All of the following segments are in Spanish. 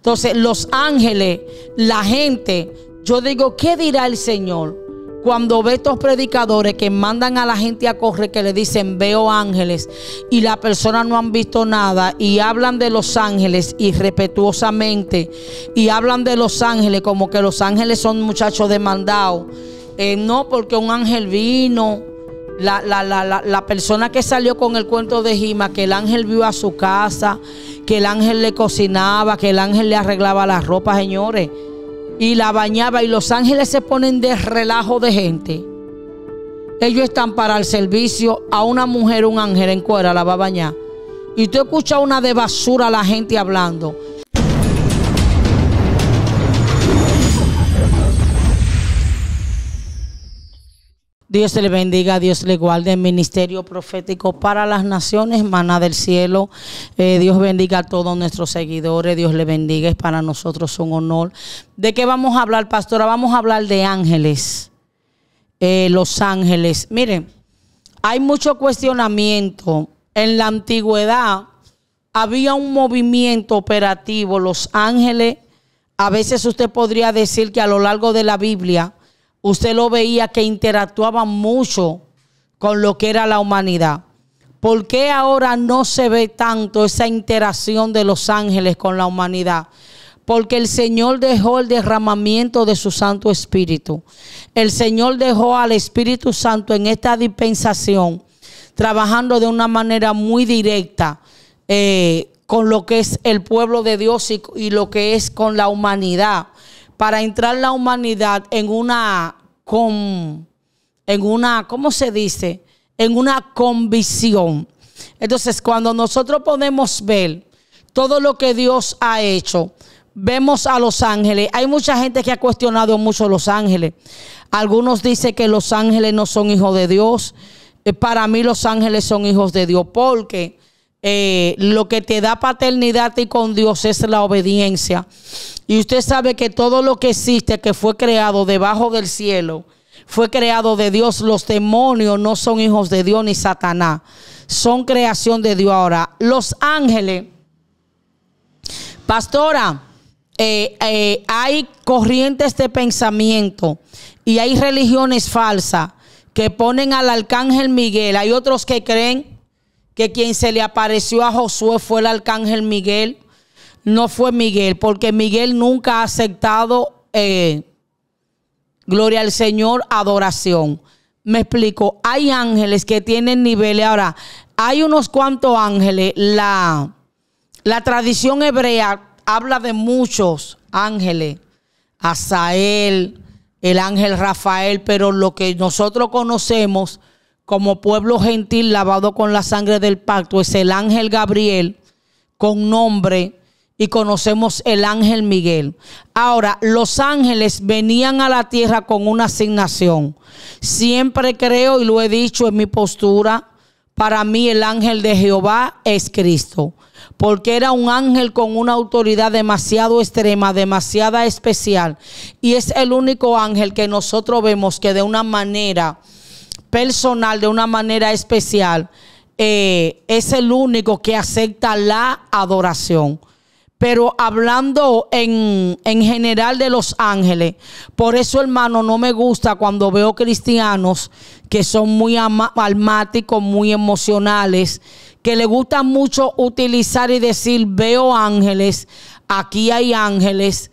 Entonces los ángeles, la gente, yo digo, ¿qué dirá el Señor? Cuando ve estos predicadores que mandan a la gente a correr, que le dicen veo ángeles y la persona no han visto nada y hablan de los ángeles irrespetuosamente y hablan de los ángeles como que los ángeles son muchachos demandados. Eh, no, porque un ángel vino la, persona que salió con el cuento de Jima, que el ángel vio a su casa, que el ángel le cocinaba, que el ángel le arreglaba la ropa, señores, y la bañaba, y los ángeles se ponen de relajo de gente. Ellos están para el servicio a una mujer, un ángel en cuera la va a bañar. Y tú escuchas una de basura a la gente hablando. Dios le bendiga, Dios le guarde el ministerio profético para las naciones, maná del cielo. Eh, Dios bendiga a todos nuestros seguidores, Dios le bendiga, es para nosotros un honor. ¿De qué vamos a hablar, pastora? Vamos a hablar de ángeles, eh, los ángeles. Miren, hay mucho cuestionamiento. En la antigüedad había un movimiento operativo, los ángeles. A veces usted podría decir que a lo largo de la Biblia, usted lo veía que interactuaba mucho con lo que era la humanidad. ¿Por qué ahora no se ve tanto esa interacción de los ángeles con la humanidad? Porque el Señor dejó el derramamiento de su Santo Espíritu. El Señor dejó al Espíritu Santo en esta dispensación, trabajando de una manera muy directa eh, con lo que es el pueblo de Dios y lo que es con la humanidad para entrar la humanidad en una con en una, ¿cómo se dice? En una convicción. Entonces, cuando nosotros podemos ver todo lo que Dios ha hecho, vemos a los ángeles. Hay mucha gente que ha cuestionado mucho a los ángeles. Algunos dicen que los ángeles no son hijos de Dios. Eh, para mí los ángeles son hijos de Dios porque eh, lo que te da paternidad y con Dios es la obediencia. Y usted sabe que todo lo que existe, que fue creado debajo del cielo, fue creado de Dios. Los demonios no son hijos de Dios ni Satanás. Son creación de Dios ahora. Los ángeles. Pastora, eh, eh, hay corrientes de pensamiento y hay religiones falsas que ponen al arcángel Miguel. Hay otros que creen que quien se le apareció a Josué fue el arcángel Miguel no fue Miguel, porque Miguel nunca ha aceptado, eh, gloria al Señor, adoración. Me explico, hay ángeles que tienen niveles. Ahora, hay unos cuantos ángeles. La, la tradición hebrea habla de muchos ángeles. Asael, el ángel Rafael, pero lo que nosotros conocemos como pueblo gentil lavado con la sangre del pacto es el ángel Gabriel con nombre y conocemos el ángel Miguel. Ahora, los ángeles venían a la tierra con una asignación. Siempre creo y lo he dicho en mi postura, para mí el ángel de Jehová es Cristo, porque era un ángel con una autoridad demasiado extrema, demasiada especial, y es el único ángel que nosotros vemos que de una manera personal, de una manera especial, eh, es el único que acepta la adoración pero hablando en, en, general de los ángeles, por eso hermano, no me gusta cuando veo cristianos que son muy almáticos, muy emocionales, que le gusta mucho utilizar y decir, veo ángeles, aquí hay ángeles,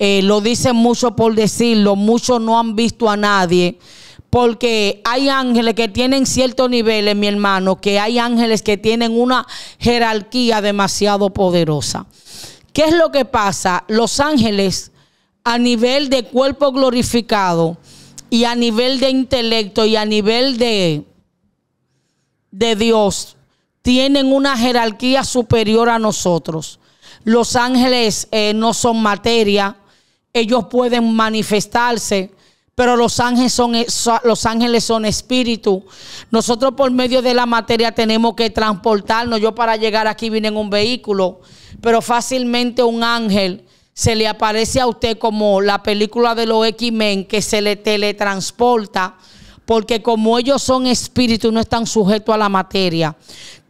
eh, lo dicen mucho por decirlo, muchos no han visto a nadie. Porque hay ángeles que tienen ciertos niveles, eh, mi hermano, que hay ángeles que tienen una jerarquía demasiado poderosa. ¿Qué es lo que pasa? Los ángeles a nivel de cuerpo glorificado y a nivel de intelecto y a nivel de, de Dios tienen una jerarquía superior a nosotros. Los ángeles eh, no son materia, ellos pueden manifestarse, pero los ángeles, son, eh, los ángeles son espíritu. Nosotros por medio de la materia tenemos que transportarnos. Yo para llegar aquí vine en un vehículo, pero fácilmente un ángel se le aparece a usted como la película de los X-Men que se le teletransporta, porque como ellos son espíritus no están sujetos a la materia.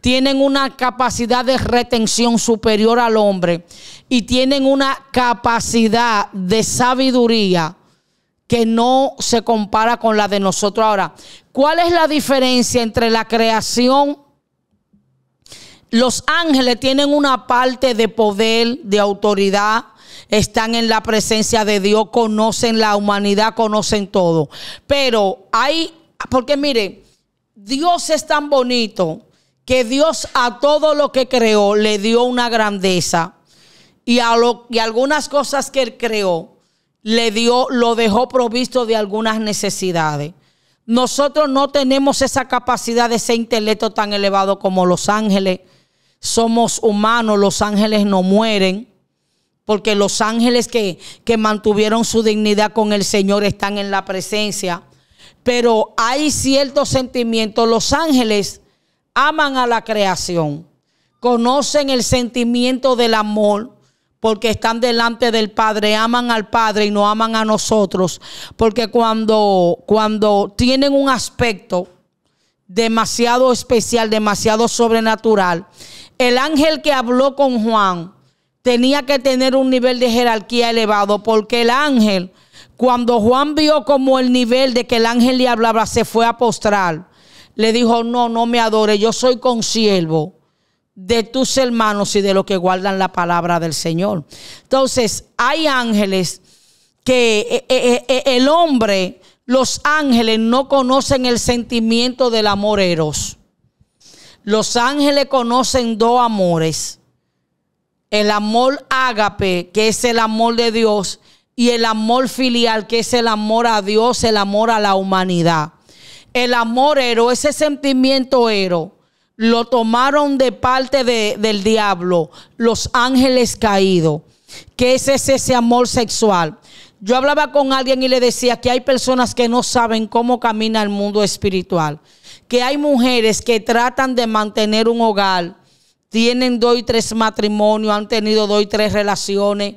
Tienen una capacidad de retención superior al hombre y tienen una capacidad de sabiduría que no se compara con la de nosotros. Ahora, ¿cuál es la diferencia entre la creación? Los ángeles tienen una parte de poder, de autoridad, están en la presencia de Dios, conocen la humanidad, conocen todo. Pero hay, porque mire, Dios es tan bonito que Dios a todo lo que creó le dio una grandeza y a, lo, y algunas cosas que él creó le dio, lo dejó provisto de algunas necesidades. Nosotros no tenemos esa capacidad de ese intelecto tan elevado como los ángeles. Somos humanos, los ángeles no mueren, porque los ángeles que, que mantuvieron su dignidad con el Señor están en la presencia. Pero hay ciertos sentimientos. Los ángeles aman a la creación, conocen el sentimiento del amor, porque están delante del Padre, aman al Padre y no aman a nosotros, porque cuando, cuando tienen un aspecto demasiado especial, demasiado sobrenatural, el ángel que habló con Juan tenía que tener un nivel de jerarquía elevado, porque el ángel, cuando Juan vio como el nivel de que el ángel le hablaba, se fue a postrar, le dijo, no, no me adore, yo soy consiervo de tus hermanos y de los que guardan la palabra del Señor. Entonces, hay ángeles que eh, eh, eh, el hombre, los ángeles no conocen el sentimiento del amor eros. Los ángeles conocen dos amores. El amor ágape, que es el amor de Dios, y el amor filial, que es el amor a Dios, el amor a la humanidad. El amor ero, ese sentimiento ero, lo tomaron de parte del diablo, los ángeles caídos. ¿Qué es ese, amor sexual? Yo hablaba con alguien y le decía que hay personas que no saben cómo camina el mundo espiritual, que hay mujeres que tratan de mantener un hogar, tienen dos y tres matrimonios, han tenido dos y tres relaciones,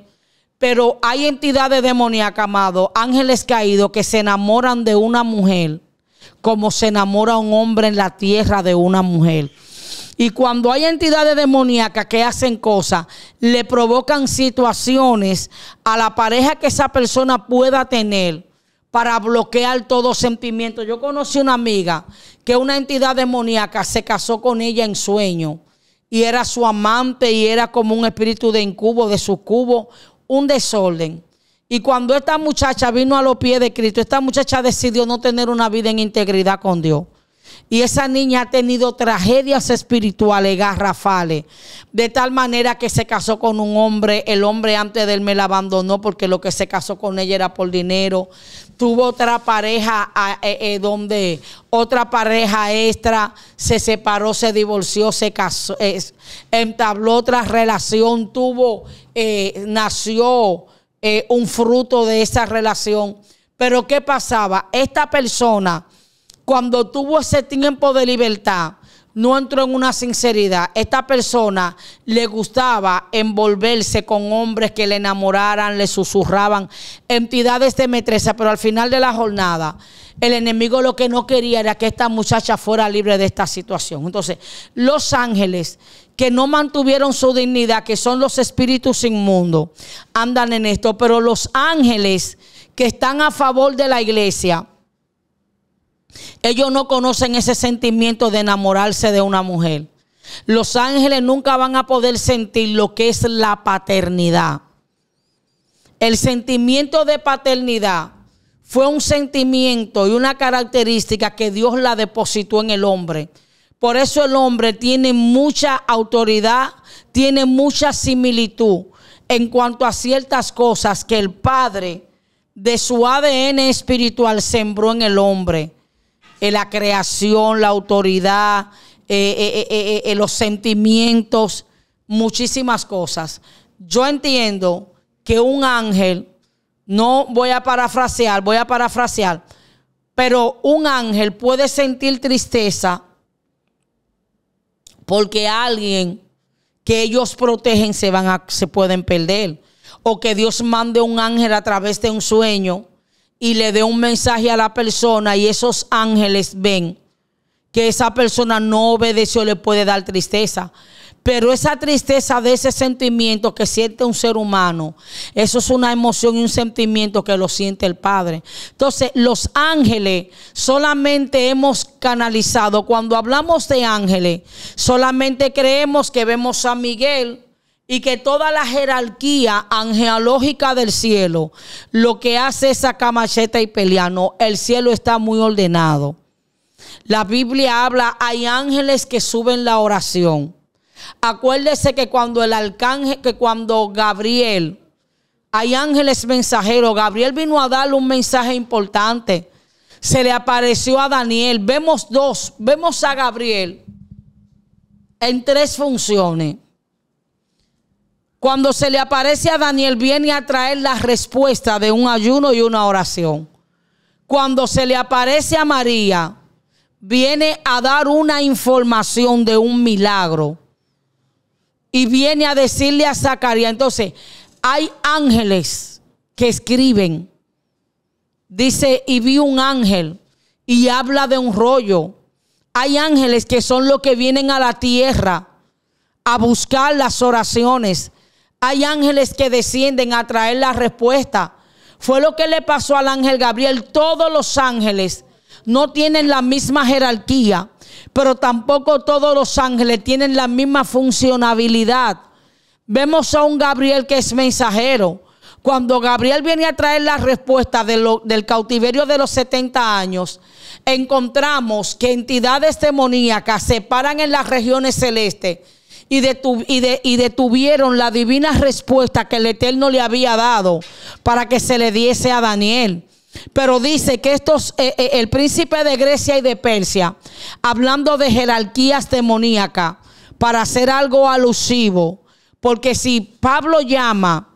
pero hay entidades demoníacas, amados, ángeles caídos que se enamoran de una mujer como se enamora un hombre en la tierra de una mujer. Y cuando hay entidades demoníacas que hacen cosas, le provocan situaciones a la pareja que esa persona pueda tener para bloquear todo sentimiento. Yo conocí una amiga que una entidad demoníaca se casó con ella en sueño y era su amante y era como un espíritu de incubo, de su cubo, un desorden. Y cuando esta muchacha vino a los pies de Cristo, esta muchacha decidió no tener una vida en integridad con Dios. Y esa niña ha tenido tragedias espirituales, garrafales, de tal manera que se casó con un hombre, el hombre antes de él me la abandonó porque lo que se casó con ella era por dinero. Tuvo otra pareja eh, eh, donde otra pareja extra se separó, se divorció, se casó, entabló otra relación, tuvo, eh, nació eh, un fruto de esa relación. Pero ¿qué pasaba? Esta persona, cuando tuvo ese tiempo de libertad, no entró en una sinceridad. Esta persona le gustaba envolverse con hombres que le enamoraran, le susurraban, entidades de metresa, pero al final de la jornada el enemigo lo que no quería era que esta muchacha fuera libre de esta situación. Entonces, los ángeles que no mantuvieron su dignidad, que son los espíritus inmundos, andan en esto. Pero los ángeles que están a favor de la iglesia, ellos no conocen ese sentimiento de enamorarse de una mujer. Los ángeles nunca van a poder sentir lo que es la paternidad. El sentimiento de paternidad fue un sentimiento y una característica que Dios la depositó en el hombre. Por eso el hombre tiene mucha autoridad, tiene mucha similitud en cuanto a ciertas cosas que el Padre de su ADN espiritual sembró en el hombre. En eh, la creación, la autoridad, eh, eh, los sentimientos, muchísimas cosas. Yo entiendo que un ángel no voy a parafrasear, voy a parafrasear. Pero un ángel puede sentir tristeza porque alguien que ellos protegen se, van a, se pueden perder. O que Dios mande un ángel a través de un sueño y le dé un mensaje a la persona y esos ángeles ven que esa persona no obedeció, le puede dar tristeza. Pero esa tristeza de ese sentimiento que siente un ser humano, eso es una emoción y un sentimiento que lo siente el Padre. Entonces, los ángeles solamente hemos canalizado, cuando hablamos de ángeles, solamente creemos que vemos a Miguel y que toda la jerarquía angelológica del cielo lo que hace esa camacheta y peleano, No, el cielo está muy ordenado. La Biblia habla, hay ángeles que suben la oración. Acuérdese que cuando el arcángel, que cuando Gabriel, hay ángeles mensajeros, Gabriel vino a darle un mensaje importante. Se le apareció a Daniel. Vemos dos, vemos a Gabriel en tres funciones. Cuando se le aparece a Daniel, viene a traer la respuesta de un ayuno y una oración. Cuando se le aparece a María, viene a dar una información de un milagro y viene a decirle a Zacarías. Entonces, hay ángeles que escriben. Dice, y vi un ángel y habla de un rollo. Hay ángeles que son los que vienen a la tierra a buscar las oraciones. Hay ángeles que descienden a traer la respuesta. Fue lo que le pasó al ángel Gabriel. Todos los ángeles no tienen la misma jerarquía, pero tampoco todos los ángeles tienen la misma funcionabilidad. Vemos a un Gabriel que es mensajero. Cuando Gabriel viene a traer la respuesta del cautiverio de los 70 años, encontramos que entidades demoníacas se paran en las regiones celestes y, y, detuvieron la divina respuesta que el Eterno le había dado para que se le diese a Daniel. Pero dice que estos, eh, eh, el príncipe de Grecia y de Persia, hablando de jerarquías demoníacas, para hacer algo alusivo, porque si Pablo llama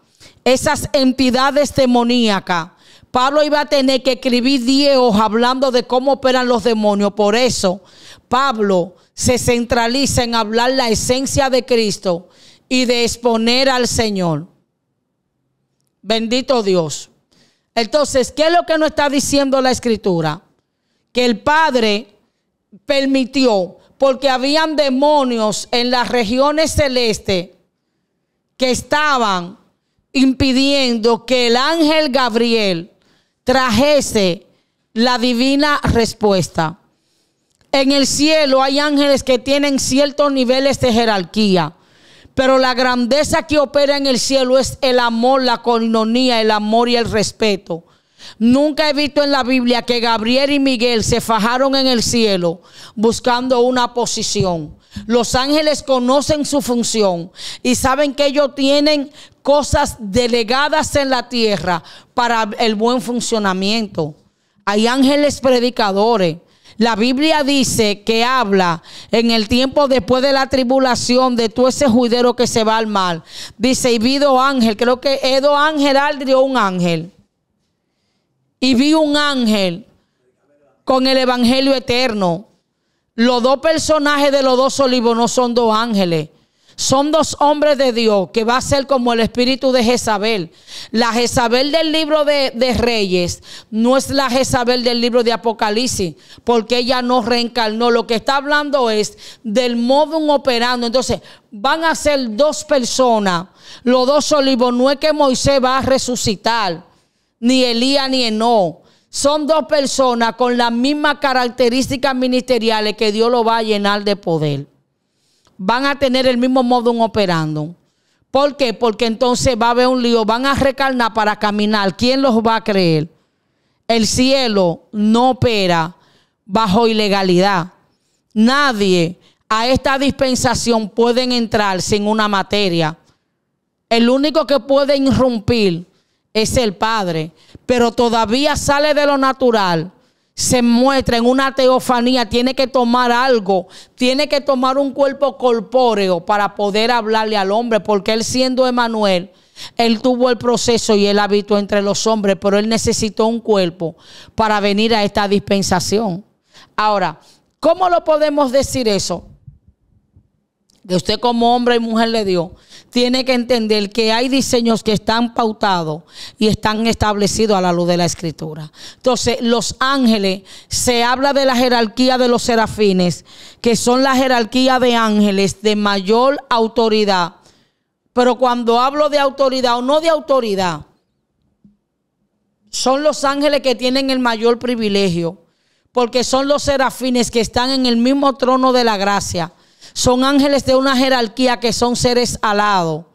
esas entidades demoníacas, Pablo iba a tener que escribir dios hablando de cómo operan los demonios. Por eso, Pablo se centraliza en hablar la esencia de Cristo y de exponer al Señor. Bendito Dios. Entonces, ¿qué es lo que nos está diciendo la escritura? Que el Padre permitió, porque habían demonios en las regiones celestes que estaban impidiendo que el ángel Gabriel trajese la divina respuesta. En el cielo hay ángeles que tienen ciertos niveles de jerarquía. Pero la grandeza que opera en el cielo es el amor, la colonía, el amor y el respeto. Nunca he visto en la Biblia que Gabriel y Miguel se fajaron en el cielo buscando una posición. Los ángeles conocen su función y saben que ellos tienen cosas delegadas en la tierra para el buen funcionamiento. Hay ángeles predicadores, la Biblia dice que habla en el tiempo después de la tribulación de todo ese juidero que se va al mal. Dice, y vi dos ángel, creo que Edo Ángel Aldrio, un ángel. Y vi un ángel con el Evangelio eterno. Los dos personajes de los dos olivos no son dos ángeles son dos hombres de Dios que va a ser como el espíritu de Jezabel. La Jezabel del libro de, Reyes no es la Jezabel del libro de Apocalipsis, porque ella no reencarnó. Lo que está hablando es del modo operando. Entonces, van a ser dos personas, los dos olivos. No es que Moisés va a resucitar, ni Elías ni Eno. Son dos personas con las mismas características ministeriales que Dios lo va a llenar de poder van a tener el mismo un operando. ¿Por qué? Porque entonces va a haber un lío, van a recarnar para caminar. ¿Quién los va a creer? El cielo no opera bajo ilegalidad. Nadie a esta dispensación puede entrar sin una materia. El único que puede irrumpir es el Padre, pero todavía sale de lo natural se muestra en una teofanía, tiene que tomar algo, tiene que tomar un cuerpo corpóreo para poder hablarle al hombre, porque él siendo Emanuel, él tuvo el proceso y el hábito entre los hombres, pero él necesitó un cuerpo para venir a esta dispensación. Ahora, ¿cómo lo podemos decir eso? de usted como hombre y mujer de Dios, tiene que entender que hay diseños que están pautados y están establecidos a la luz de la escritura. Entonces, los ángeles, se habla de la jerarquía de los serafines, que son la jerarquía de ángeles de mayor autoridad. Pero cuando hablo de autoridad o no de autoridad, son los ángeles que tienen el mayor privilegio, porque son los serafines que están en el mismo trono de la gracia son ángeles de una jerarquía que son seres alados.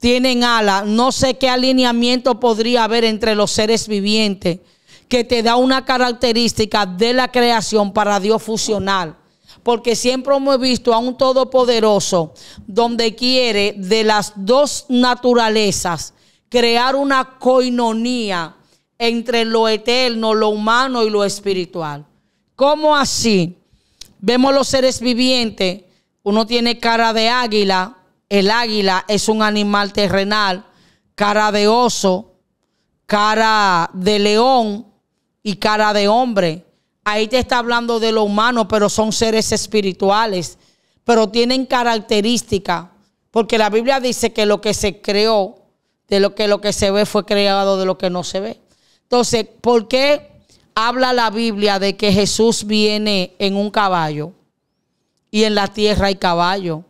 Tienen alas. No sé qué alineamiento podría haber entre los seres vivientes que te da una característica de la creación para Dios fusionar. Porque siempre hemos visto a un todopoderoso donde quiere de las dos naturalezas crear una coinonía entre lo eterno, lo humano y lo espiritual. ¿Cómo así? Vemos los seres vivientes uno tiene cara de águila, el águila es un animal terrenal, cara de oso, cara de león y cara de hombre. Ahí te está hablando de lo humano, pero son seres espirituales, pero tienen características, porque la Biblia dice que lo que se creó, de lo que lo que se ve fue creado de lo que no se ve. Entonces, ¿por qué habla la Biblia de que Jesús viene en un caballo? y en la tierra hay caballos.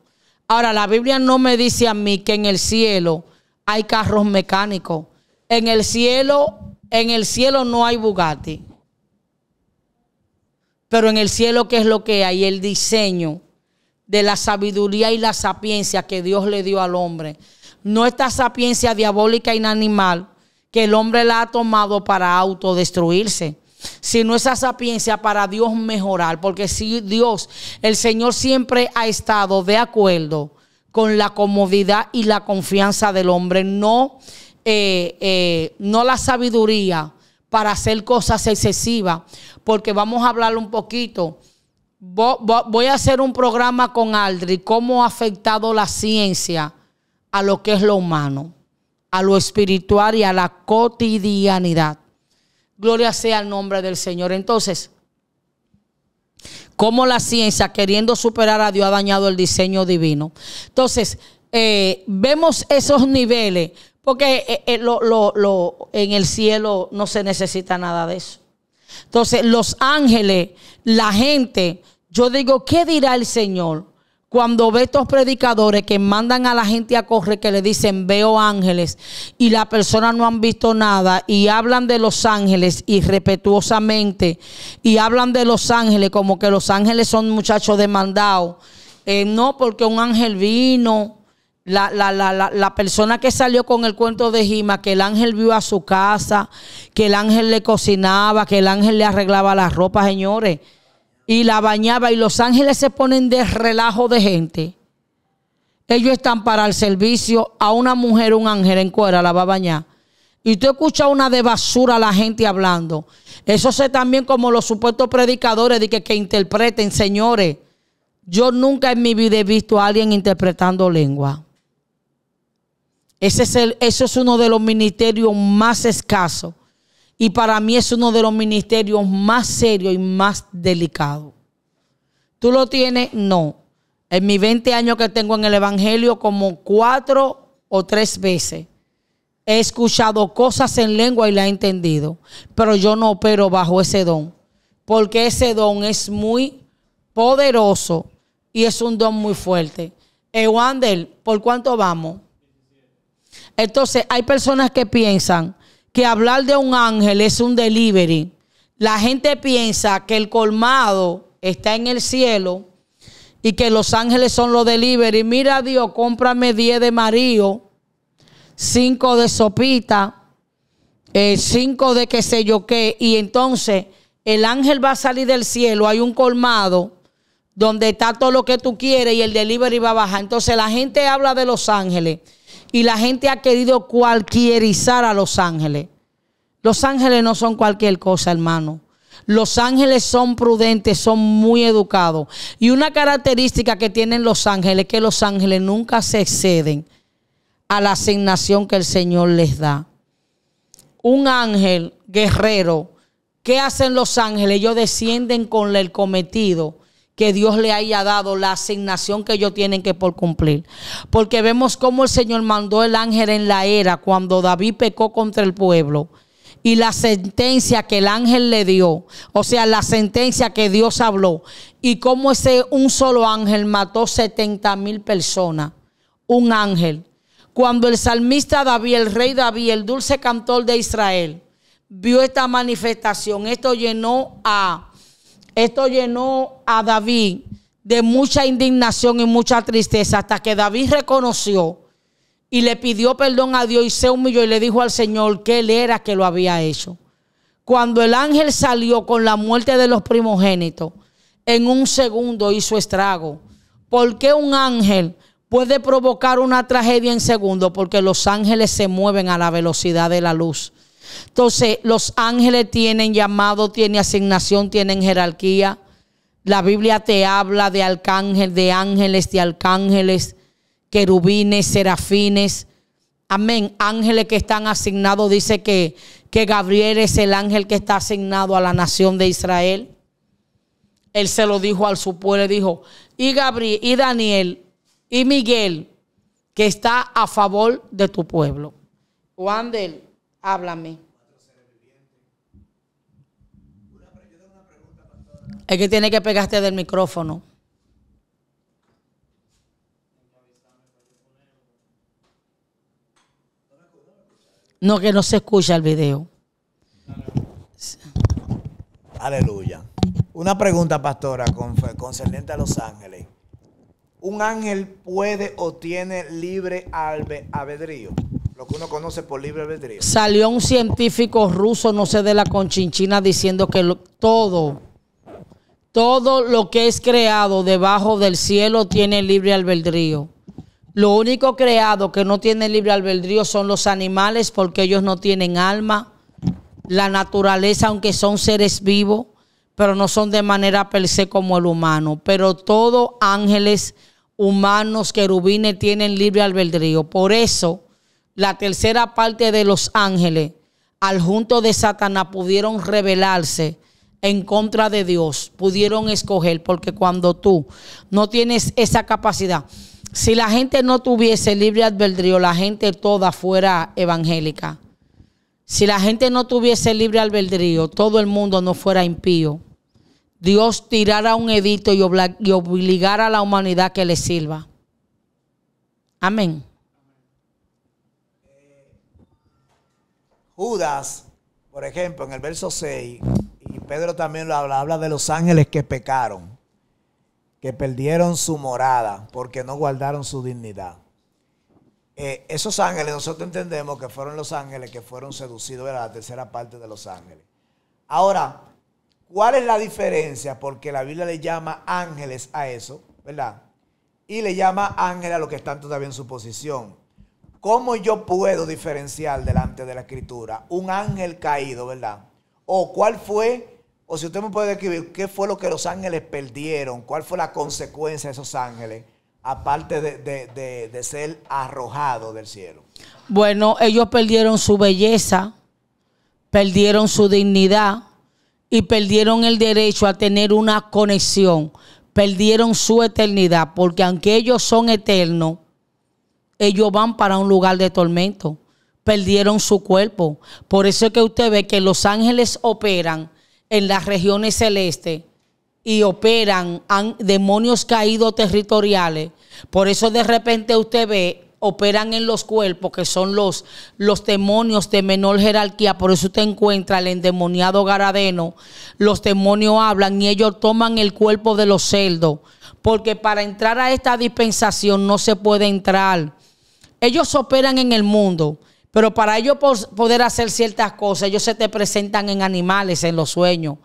Ahora, la Biblia no me dice a mí que en el cielo hay carros mecánicos. En el cielo, en el cielo no hay Bugatti. Pero en el cielo, ¿qué es lo que hay? El diseño de la sabiduría y la sapiencia que Dios le dio al hombre. No esta sapiencia diabólica inanimal que el hombre la ha tomado para autodestruirse sino esa sapiencia para Dios mejorar, porque si Dios, el Señor siempre ha estado de acuerdo con la comodidad y la confianza del hombre, no, eh, eh, no la sabiduría para hacer cosas excesivas, porque vamos a hablar un poquito. Voy a hacer un programa con Aldri, cómo ha afectado la ciencia a lo que es lo humano, a lo espiritual y a la cotidianidad. Gloria sea el nombre del Señor. Entonces, cómo la ciencia, queriendo superar a Dios, ha dañado el diseño divino. Entonces, eh, vemos esos niveles, porque eh, eh, en el cielo no se necesita nada de eso. Entonces, los ángeles, la gente, yo digo, ¿qué dirá el Señor? cuando ve estos predicadores que mandan a la gente a correr, que le dicen veo ángeles y la persona no han visto nada y hablan de los ángeles respetuosamente y hablan de los ángeles como que los ángeles son muchachos demandados. Eh, no, porque un ángel vino. La, la, la, la, persona que salió con el cuento de Gima, que el ángel vio a su casa, que el ángel le cocinaba, que el ángel le arreglaba las ropas, señores y la bañaba y los ángeles se ponen de relajo de gente. Ellos están para el servicio a una mujer, un ángel en cuera la va a bañar. Y tú escuchas una de basura a la gente hablando. Eso sé también como los supuestos predicadores de que, que interpreten, señores. Yo nunca en mi vida he visto a alguien interpretando lengua. Ese es el, eso es uno de los ministerios más escasos. Y para mí es uno de los ministerios más serios y más delicados. ¿Tú lo tienes? No. En mis 20 años que tengo en el Evangelio, como cuatro o tres veces, he escuchado cosas en lengua y la he entendido. Pero yo no opero bajo ese don. Porque ese don es muy poderoso y es un don muy fuerte. Ewander, ¿por cuánto vamos? Entonces, hay personas que piensan que hablar de un ángel es un delivery. La gente piensa que el colmado está en el cielo y que los ángeles son los delivery. Mira Dios, cómprame 10 de Marío, 5 de sopita, 5 eh, de qué sé yo qué. Y entonces el ángel va a salir del cielo, hay un colmado donde está todo lo que tú quieres y el delivery va a bajar. Entonces la gente habla de los ángeles y la gente ha querido cualquierizar a Los Ángeles. Los ángeles no son cualquier cosa, hermano. Los ángeles son prudentes, son muy educados. Y una característica que tienen los ángeles es que los ángeles nunca se exceden a la asignación que el Señor les da. Un ángel guerrero, ¿qué hacen los ángeles? Ellos descienden con el cometido que Dios le haya dado, la asignación que ellos tienen que por cumplir. Porque vemos cómo el Señor mandó el ángel en la era cuando David pecó contra el pueblo y la sentencia que el ángel le dio, o sea, la sentencia que Dios habló, y cómo ese un solo ángel mató 70 mil personas, un ángel. Cuando el salmista David, el rey David, el dulce cantor de Israel, vio esta manifestación, esto llenó a esto llenó a David de mucha indignación y mucha tristeza hasta que David reconoció y le pidió perdón a Dios y se humilló y le dijo al Señor que él era que lo había hecho. Cuando el ángel salió con la muerte de los primogénitos, en un segundo hizo estrago. ¿Por qué un ángel puede provocar una tragedia en segundo? Porque los ángeles se mueven a la velocidad de la luz. Entonces, los ángeles tienen llamado, tienen asignación, tienen jerarquía. La Biblia te habla de arcángel, de ángeles, de arcángeles, querubines, serafines. Amén. Ángeles que están asignados. Dice que, que Gabriel es el ángel que está asignado a la nación de Israel. Él se lo dijo al su pueblo, dijo, y Gabriel, y Daniel, y Miguel, que está a favor de tu pueblo. él. Háblame. Es que tiene que pegarte del micrófono. No, que no se escucha el video. Aleluya. Una pregunta, pastora, concerniente a los ángeles. ¿Un ángel puede o tiene libre albedrío? que uno conoce por libre albedrío. Salió un científico ruso, no sé de la conchinchina, diciendo que todo, todo lo que es creado debajo del cielo tiene libre albedrío. Lo único creado que no tiene libre albedrío son los animales porque ellos no tienen alma. La naturaleza, aunque son seres vivos, pero no son de manera per se como el humano. Pero todos ángeles, humanos, querubines tienen libre albedrío. Por eso la tercera parte de los ángeles, al junto de Satanás, pudieron rebelarse en contra de Dios, pudieron escoger, porque cuando tú no tienes esa capacidad, si la gente no tuviese libre albedrío, la gente toda fuera evangélica. Si la gente no tuviese libre albedrío, todo el mundo no fuera impío. Dios tirara un edito y, obligara a la humanidad que le sirva. Amén. Judas, por ejemplo, en el verso 6, y Pedro también lo habla, habla de los ángeles que pecaron, que perdieron su morada porque no guardaron su dignidad. Eh, esos ángeles, nosotros entendemos que fueron los ángeles que fueron seducidos, era la tercera parte de los ángeles. Ahora, ¿cuál es la diferencia? Porque la Biblia le llama ángeles a eso, ¿verdad? Y le llama ángeles a los que están todavía en su posición. ¿Cómo yo puedo diferenciar delante de la escritura un ángel caído, verdad? O cuál fue, o si usted me puede describir, qué fue lo que los ángeles perdieron, cuál fue la consecuencia de esos ángeles, aparte de, de, ser arrojados del cielo. Bueno, ellos perdieron su belleza, perdieron su dignidad y perdieron el derecho a tener una conexión, perdieron su eternidad, porque aunque ellos son eternos, ellos van para un lugar de tormento. Perdieron su cuerpo. Por eso es que usted ve que los ángeles operan en las regiones celestes y operan demonios caídos territoriales. Por eso de repente usted ve operan en los cuerpos, que son los, los demonios de menor jerarquía. Por eso usted encuentra el endemoniado garadeno. Los demonios hablan y ellos toman el cuerpo de los celdos. Porque para entrar a esta dispensación no se puede entrar ellos operan en el mundo, pero para ellos poder hacer ciertas cosas, ellos se te presentan en animales, en los sueños.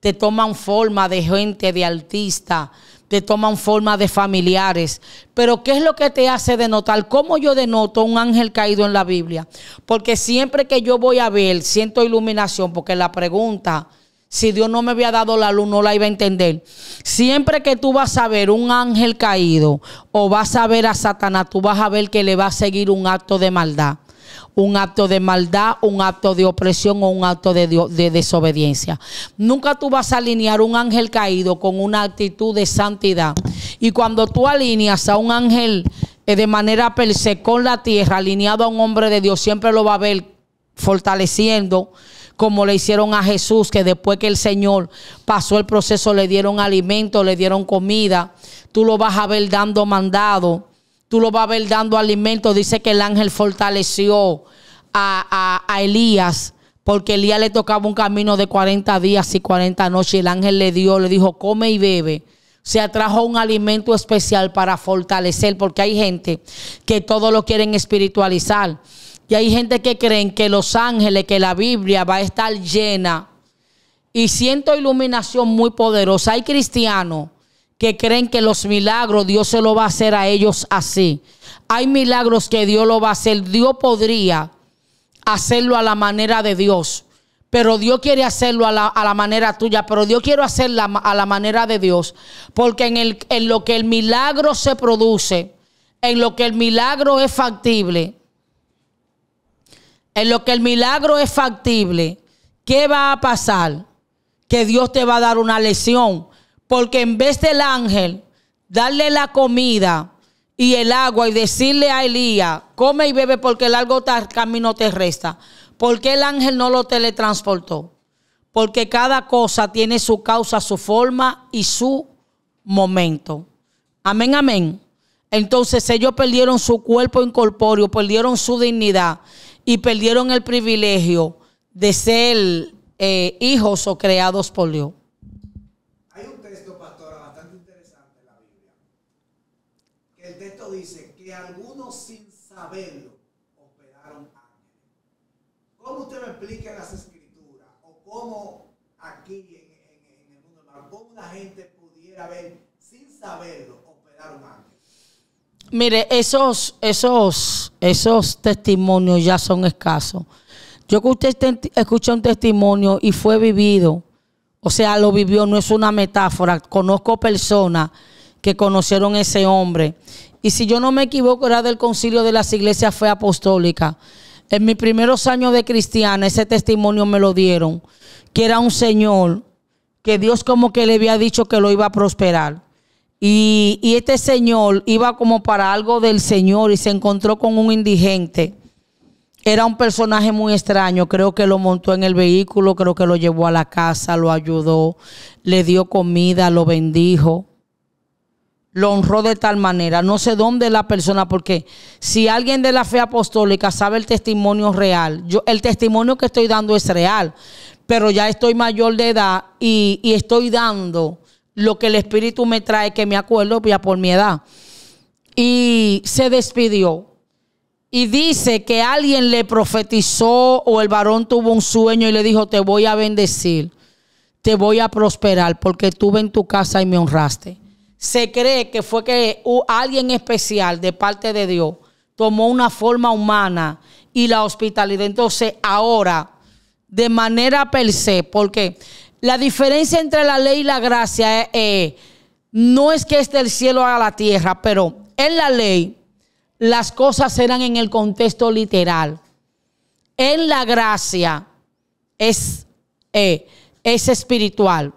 Te toman forma de gente, de artista, te toman forma de familiares. Pero ¿qué es lo que te hace denotar? ¿Cómo yo denoto un ángel caído en la Biblia? Porque siempre que yo voy a ver, siento iluminación, porque la pregunta si Dios no me había dado la luz, no la iba a entender. Siempre que tú vas a ver un ángel caído o vas a ver a Satanás, tú vas a ver que le va a seguir un acto de maldad un acto de maldad, un acto de opresión o un acto de, desobediencia. Nunca tú vas a alinear un ángel caído con una actitud de santidad. Y cuando tú alineas a un ángel eh, de manera per con la tierra, alineado a un hombre de Dios, siempre lo va a ver fortaleciendo, como le hicieron a Jesús, que después que el Señor pasó el proceso le dieron alimento, le dieron comida, tú lo vas a ver dando mandado, tú lo vas a ver dando alimento. Dice que el ángel fortaleció a, Elías porque Elías le tocaba un camino de 40 días y 40 noches. Y el ángel le dio, le dijo, come y bebe. Se atrajo un alimento especial para fortalecer, porque hay gente que todo lo quieren espiritualizar. Y hay gente que creen que Los Ángeles, que la Biblia va a estar llena. Y siento iluminación muy poderosa. Hay cristianos que creen que los milagros Dios se lo va a hacer a ellos así. Hay milagros que Dios lo va a hacer. Dios podría hacerlo a la manera de Dios. Pero Dios quiere hacerlo a la, manera tuya. Pero Dios quiere hacerlo a la manera de Dios. Porque en, el, en lo que el milagro se produce, en lo que el milagro es factible, en lo que el milagro es factible, ¿qué va a pasar? Que Dios te va a dar una lesión. Porque en vez del ángel darle la comida y el agua y decirle a Elías, come y bebe porque el largo camino te resta. ¿Por qué el ángel no lo teletransportó? Porque cada cosa tiene su causa, su forma y su momento. Amén, amén. Entonces ellos perdieron su cuerpo incorpóreo, perdieron su dignidad y perdieron el privilegio de ser eh, hijos o creados por Dios. Hay un texto, pastora, bastante interesante en la Biblia. Que el texto dice que algunos sin saberlo operaron ángeles. ¿Cómo usted me explica en las escrituras? ¿O cómo aquí en, el mundo, cómo la gente pudiera ver sin saberlo operaron ángeles? Mire, esos, esos, esos testimonios ya son escasos. Yo que usted un testimonio y fue vivido, o sea, lo vivió, no es una metáfora. Conozco personas que conocieron ese hombre. Y si yo no me equivoco, era del concilio de las iglesias, fue apostólica. En mis primeros años de cristiana, ese testimonio me lo dieron, que era un señor que Dios como que le había dicho que lo iba a prosperar. Y, este señor iba como para algo del Señor y se encontró con un indigente. Era un personaje muy extraño, creo que lo montó en el vehículo, creo que lo llevó a la casa, lo ayudó, le dio comida, lo bendijo, lo honró de tal manera. No sé dónde la persona, porque si alguien de la fe apostólica sabe el testimonio real, yo, el testimonio que estoy dando es real, pero ya estoy mayor de edad y, y estoy dando lo que el Espíritu me trae, que me acuerdo ya por mi edad. Y se despidió. Y dice que alguien le profetizó o el varón tuvo un sueño y le dijo, te voy a bendecir, te voy a prosperar porque tuve en tu casa y me honraste. Se cree que fue que alguien especial de parte de Dios tomó una forma humana y la hospitalidad. Entonces ahora, de manera per se, porque la diferencia entre la ley y la gracia eh, no es que esté el cielo a la tierra, pero en la ley las cosas eran en el contexto literal. En la gracia es, eh, es espiritual.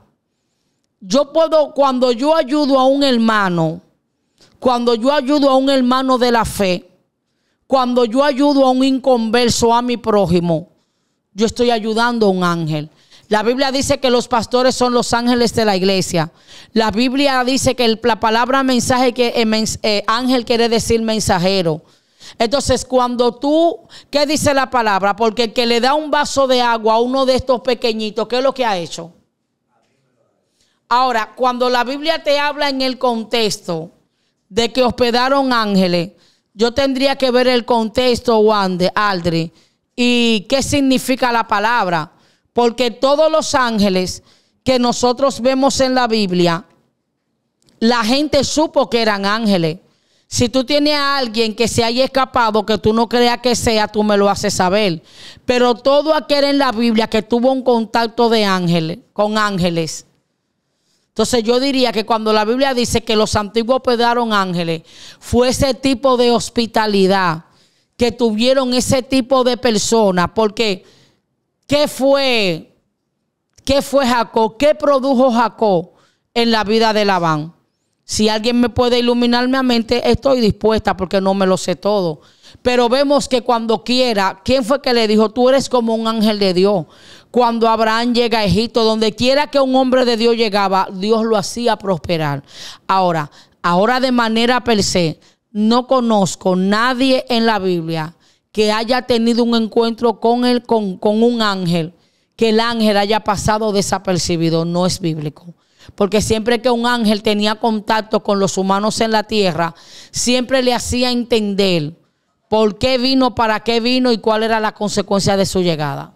Yo puedo, cuando yo ayudo a un hermano, cuando yo ayudo a un hermano de la fe, cuando yo ayudo a un inconverso, a mi prójimo, yo estoy ayudando a un ángel. La Biblia dice que los pastores son los ángeles de la iglesia. La Biblia dice que la palabra mensaje, que eh, eh, ángel quiere decir mensajero. Entonces, cuando tú, ¿qué dice la palabra? Porque el que le da un vaso de agua a uno de estos pequeñitos, ¿qué es lo que ha hecho? Ahora, cuando la Biblia te habla en el contexto de que hospedaron ángeles, yo tendría que ver el contexto, de Aldri, y qué significa la palabra. Porque todos los ángeles que nosotros vemos en la Biblia, la gente supo que eran ángeles. Si tú tienes a alguien que se haya escapado, que tú no creas que sea, tú me lo haces saber. Pero todo aquel en la Biblia que tuvo un contacto de ángeles, con ángeles. Entonces yo diría que cuando la Biblia dice que los antiguos pedaron ángeles, fue ese tipo de hospitalidad que tuvieron ese tipo de personas, porque ¿Qué fue? ¿Qué fue Jacob? ¿Qué produjo Jacob en la vida de Labán? Si alguien me puede iluminar mi mente, estoy dispuesta porque no me lo sé todo. Pero vemos que cuando quiera, ¿quién fue que le dijo? Tú eres como un ángel de Dios. Cuando Abraham llega a Egipto, donde quiera que un hombre de Dios llegaba, Dios lo hacía prosperar. Ahora, ahora de manera per se, no conozco nadie en la Biblia que haya tenido un encuentro con, él con, un ángel, que el ángel haya pasado desapercibido, no es bíblico. Porque siempre que un ángel tenía contacto con los humanos en la tierra, siempre le hacía entender por qué vino, para qué vino y cuál era la consecuencia de su llegada.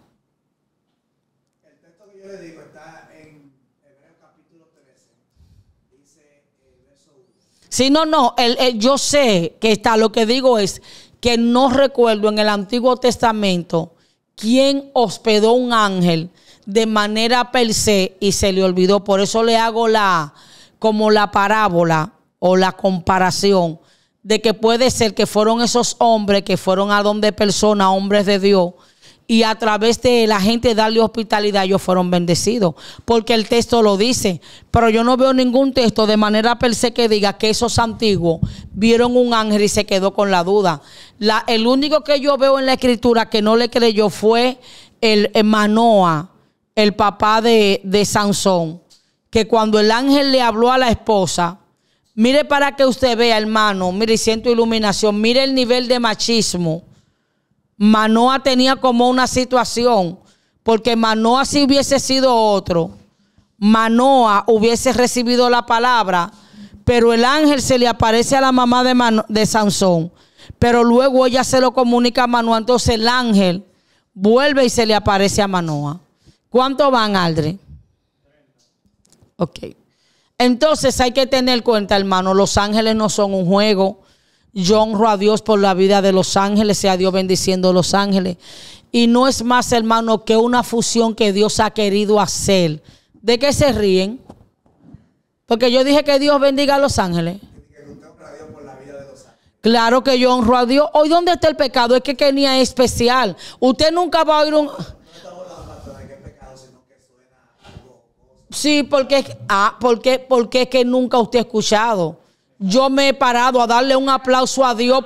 Si sí, no, no, yo sé que está, lo que digo es, que no recuerdo en el Antiguo Testamento quién hospedó un ángel de manera per se y se le olvidó. Por eso le hago la como la parábola o la comparación de que puede ser que fueron esos hombres que fueron a donde personas, hombres de Dios, y a través de la gente darle hospitalidad, ellos fueron bendecidos, porque el texto lo dice. Pero yo no veo ningún texto de manera per se que diga que esos antiguos vieron un ángel y se quedó con la duda. el único que yo veo en la escritura que no le creyó fue el, Manoa, el papá de, de Sansón, que cuando el ángel le habló a la esposa, mire para que usted vea, hermano, mire, siento iluminación, mire el nivel de machismo Manoa tenía como una situación, porque Manoa si hubiese sido otro, Manoa hubiese recibido la palabra, pero el ángel se le aparece a la mamá de, Sansón, pero luego ella se lo comunica a Manoa, entonces el ángel vuelve y se le aparece a Manoa. ¿Cuánto van, Aldre? Ok. Entonces hay que tener cuenta, hermano, los ángeles no son un juego. Yo honro a Dios por la vida de los ángeles, sea Dios bendiciendo a los ángeles. Y no es más, hermano, que una fusión que Dios ha querido hacer. ¿De qué se ríen? Porque yo dije que Dios bendiga a los ángeles. Claro que yo honro a Dios. Hoy, ¿dónde está el pecado? Es que Kenia es especial. Usted nunca va a oír un. Sí, porque, ah, porque, porque es que nunca usted ha escuchado. Yo me he parado a darle un aplauso a Dios.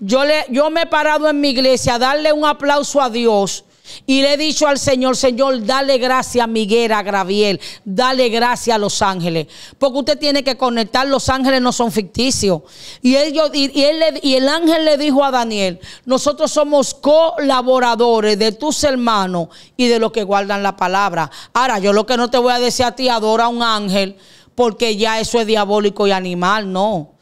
Yo, le, yo me he parado en mi iglesia a darle un aplauso a Dios. Y le he dicho al Señor, Señor, dale gracias a Miguel, a Graviel, dale gracias a Los Ángeles. Porque usted tiene que conectar, Los Ángeles no son ficticios. Y, ellos, y, y el ángel le dijo a Daniel, nosotros somos colaboradores de tus hermanos y de los que guardan la palabra. Ahora, yo lo que no te voy a decir a ti, adora a un ángel porque ya eso es diabólico y animal, no.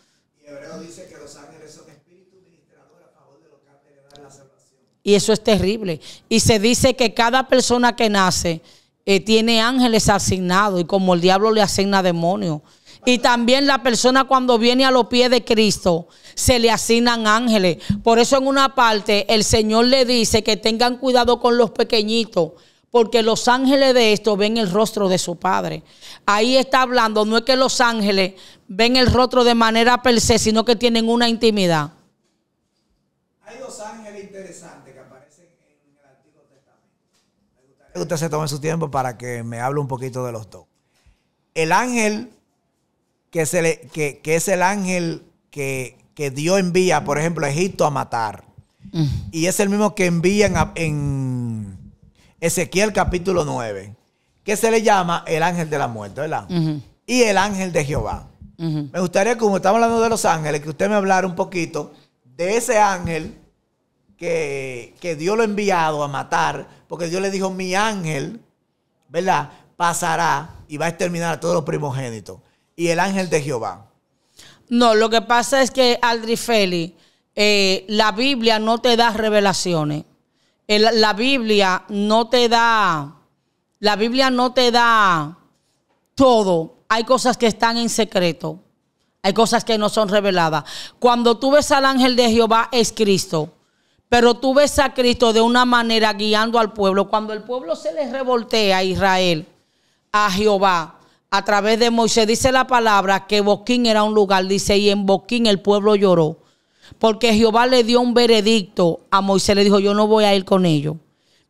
Y eso es terrible. Y se dice que cada persona que nace eh, tiene ángeles asignados y como el diablo le asigna demonios. Y también la persona cuando viene a los pies de Cristo, se le asignan ángeles. Por eso en una parte el Señor le dice que tengan cuidado con los pequeñitos, porque los ángeles de esto ven el rostro de su Padre. Ahí está hablando, no es que los ángeles ven el rostro de manera per se, sino que tienen una intimidad. Hay dos ángeles interesantes que aparecen en el Antiguo Testamento. Me gustaría que usted se tome su tiempo para que me hable un poquito de los dos. El ángel que, es el ángel que, que Dios envía, por ejemplo, a Egipto a matar. Mm. Y es el mismo que envían en, Ezequiel capítulo 9, que se le llama el ángel de la muerte, ¿verdad? Y el ángel de Jehová. Me gustaría, como estamos hablando de los ángeles, que usted me hablara un poquito de ese ángel que, que Dios lo ha enviado a matar, porque Dios le dijo, mi ángel, ¿verdad? Pasará y va a exterminar a todos los primogénitos. Y el ángel de Jehová. No, lo que pasa es que, Aldri eh, la Biblia no te da revelaciones la Biblia no te da, la Biblia no te da todo. Hay cosas que están en secreto. Hay cosas que no son reveladas. Cuando tú ves al ángel de Jehová es Cristo. Pero tú ves a Cristo de una manera guiando al pueblo. Cuando el pueblo se le revoltea a Israel, a Jehová, a través de Moisés, dice la palabra que Boquín era un lugar, dice, y en Boquín el pueblo lloró. Porque Jehová le dio un veredicto a Moisés, le dijo, yo no voy a ir con ellos.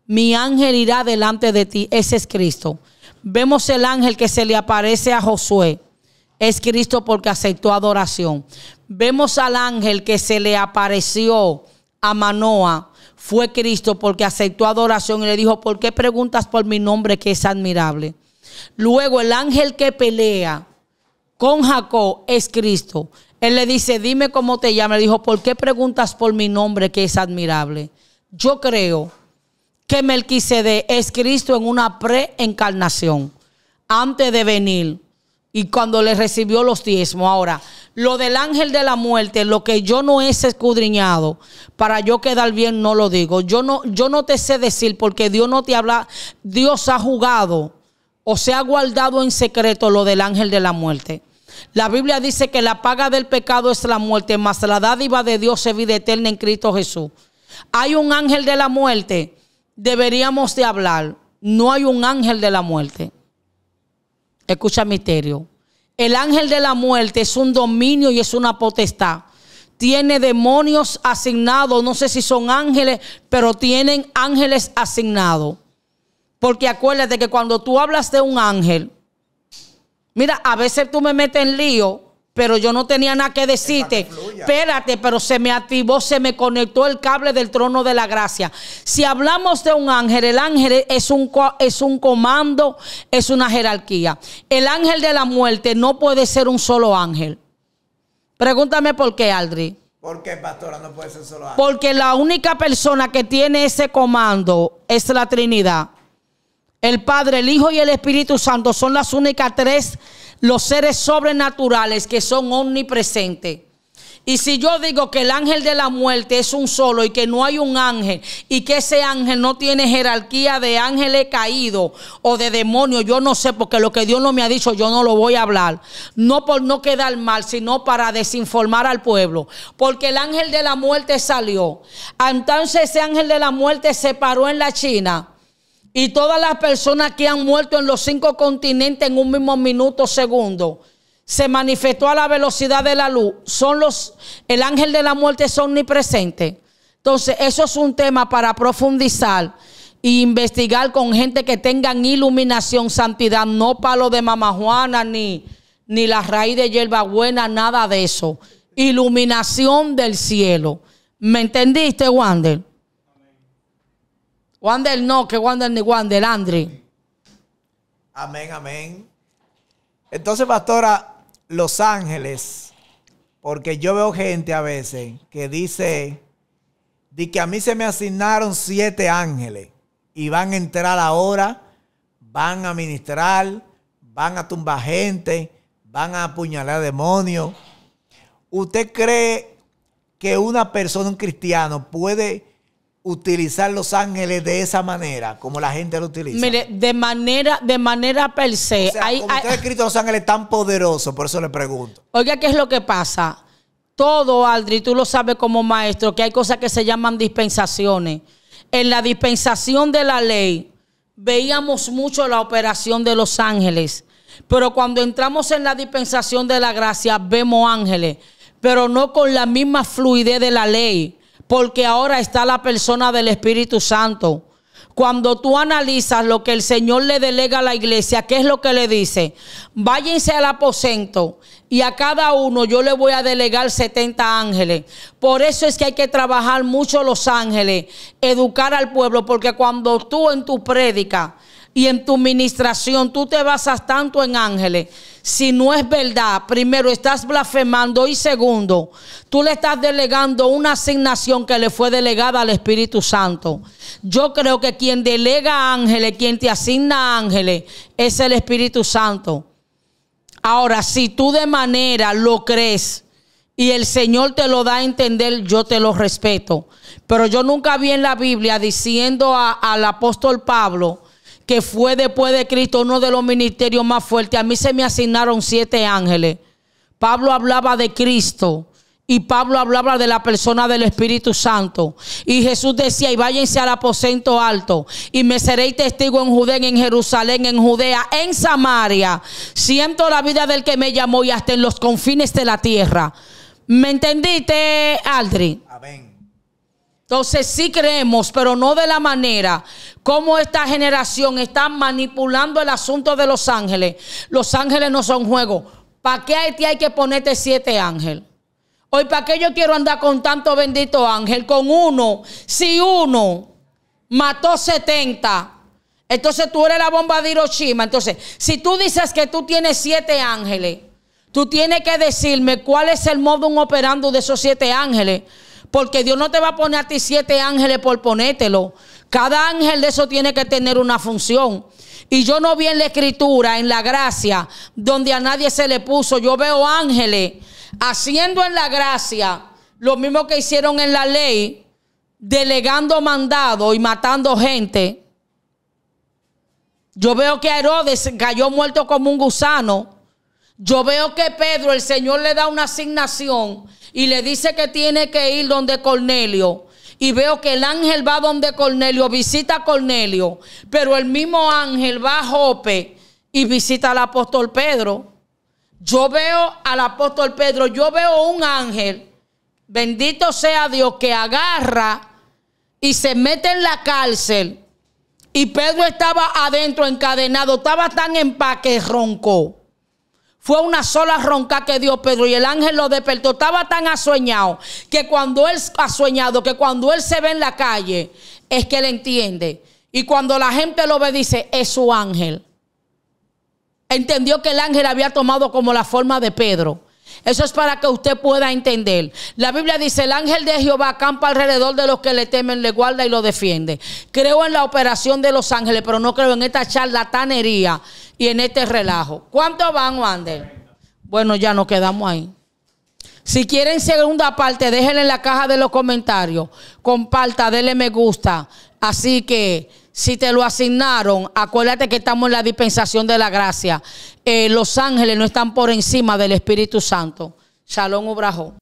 Mi ángel irá delante de ti, ese es Cristo. Vemos el ángel que se le aparece a Josué, es Cristo porque aceptó adoración. Vemos al ángel que se le apareció a Manoa, fue Cristo porque aceptó adoración y le dijo, ¿por qué preguntas por mi nombre que es admirable? Luego el ángel que pelea con Jacob es Cristo. Él le dice, dime cómo te llamas. Le dijo, ¿por qué preguntas por mi nombre que es admirable? Yo creo que Melquisede es Cristo en una preencarnación, antes de venir y cuando le recibió los diezmos. Ahora, lo del ángel de la muerte, lo que yo no he escudriñado, para yo quedar bien, no lo digo. Yo no, yo no te sé decir porque Dios no te habla, Dios ha jugado o se ha guardado en secreto lo del ángel de la muerte. La Biblia dice que la paga del pecado es la muerte, mas la dádiva de Dios es vida eterna en Cristo Jesús. Hay un ángel de la muerte, deberíamos de hablar. No hay un ángel de la muerte. Escucha misterio. El ángel de la muerte es un dominio y es una potestad. Tiene demonios asignados, no sé si son ángeles, pero tienen ángeles asignados. Porque acuérdate que cuando tú hablas de un ángel, Mira, a veces tú me metes en lío, pero yo no tenía nada que decirte. Espérate, pero se me activó, se me conectó el cable del trono de la gracia. Si hablamos de un ángel, el ángel es un, es un comando, es una jerarquía. El ángel de la muerte no puede ser un solo ángel. Pregúntame por qué, Aldri. ¿Por qué, pastora, no puede ser solo ángel? Porque la única persona que tiene ese comando es la Trinidad. El Padre, el Hijo y el Espíritu Santo son las únicas tres, los seres sobrenaturales que son omnipresentes. Y si yo digo que el ángel de la muerte es un solo y que no hay un ángel y que ese ángel no tiene jerarquía de ángeles caídos o de demonios, yo no sé porque lo que Dios no me ha dicho yo no lo voy a hablar. No por no quedar mal, sino para desinformar al pueblo. Porque el ángel de la muerte salió. Entonces ese ángel de la muerte se paró en la China y todas las personas que han muerto en los cinco continentes en un mismo minuto, segundo, se manifestó a la velocidad de la luz. Son los, el ángel de la muerte es omnipresente. Entonces, eso es un tema para profundizar e investigar con gente que tengan iluminación, santidad, no palo de mamajuana, ni, ni la raíz de hierba buena, nada de eso. Iluminación del cielo. ¿Me entendiste, Wander? Wander no, que Wander ni el Andre. Amén, amén. Entonces, pastora, Los Ángeles, porque yo veo gente a veces que dice, di que a mí se me asignaron siete ángeles y van a entrar ahora, van a ministrar, van a tumbar gente, van a apuñalar demonios. ¿Usted cree que una persona, un cristiano, puede utilizar Los Ángeles de esa manera, como la gente lo utiliza? Mire, de manera, de manera per se. hay, como escrito Los Ángeles tan poderoso, por eso le pregunto. Oiga, ¿qué es lo que pasa? Todo, Aldri, tú lo sabes como maestro, que hay cosas que se llaman dispensaciones. En la dispensación de la ley veíamos mucho la operación de los ángeles, pero cuando entramos en la dispensación de la gracia vemos ángeles, pero no con la misma fluidez de la ley porque ahora está la persona del Espíritu Santo. Cuando tú analizas lo que el Señor le delega a la iglesia, ¿qué es lo que le dice? Váyanse al aposento y a cada uno yo le voy a delegar 70 ángeles. Por eso es que hay que trabajar mucho los ángeles, educar al pueblo, porque cuando tú en tu prédica y en tu ministración tú te basas tanto en ángeles. Si no es verdad, primero estás blasfemando y segundo, tú le estás delegando una asignación que le fue delegada al Espíritu Santo. Yo creo que quien delega ángeles, quien te asigna ángeles, es el Espíritu Santo. Ahora, si tú de manera lo crees y el Señor te lo da a entender, yo te lo respeto. Pero yo nunca vi en la Biblia diciendo al apóstol Pablo, que fue después de Cristo uno de los ministerios más fuertes. A mí se me asignaron siete ángeles. Pablo hablaba de Cristo. Y Pablo hablaba de la persona del Espíritu Santo. Y Jesús decía, y váyanse al aposento alto, y me seréis testigo en Judén, en Jerusalén, en Judea, en Samaria. Siento la vida del que me llamó y hasta en los confines de la tierra. ¿Me entendiste, Aldri? Amén. Entonces sí creemos, pero no de la manera como esta generación está manipulando el asunto de los ángeles. Los ángeles no son juego. ¿Para qué hay que ponerte siete ángeles? Hoy, ¿para qué yo quiero andar con tanto bendito ángel? Con uno. Si uno mató 70, entonces tú eres la bomba de Hiroshima. Entonces, si tú dices que tú tienes siete ángeles, tú tienes que decirme cuál es el modo operando de esos siete ángeles. Porque Dios no te va a poner a ti siete ángeles por ponértelo. Cada ángel de eso tiene que tener una función. Y yo no vi en la escritura, en la gracia, donde a nadie se le puso. Yo veo ángeles haciendo en la gracia lo mismo que hicieron en la ley, delegando mandado y matando gente. Yo veo que Herodes cayó muerto como un gusano yo veo que Pedro, el Señor le da una asignación y le dice que tiene que ir donde Cornelio. Y veo que el ángel va donde Cornelio, visita a Cornelio. Pero el mismo ángel va a Jope y visita al apóstol Pedro. Yo veo al apóstol Pedro, yo veo un ángel, bendito sea Dios, que agarra y se mete en la cárcel. Y Pedro estaba adentro encadenado, estaba tan en que roncó. Fue una sola ronca que dio Pedro y el ángel lo despertó. Estaba tan asueñado que cuando él ha soñado, que cuando él se ve en la calle, es que él entiende. Y cuando la gente lo ve, dice, es su ángel. Entendió que el ángel había tomado como la forma de Pedro. Eso es para que usted pueda entender. La Biblia dice, el ángel de Jehová acampa alrededor de los que le temen, le guarda y lo defiende. Creo en la operación de los ángeles, pero no creo en esta charlatanería y en este relajo. ¿Cuánto van, Wander? Bueno, ya nos quedamos ahí. Si quieren segunda parte, déjenla en la caja de los comentarios. Comparta, denle me gusta. Así que si te lo asignaron, acuérdate que estamos en la dispensación de la gracia. Eh, los ángeles no están por encima del Espíritu Santo. Shalom Obrajo.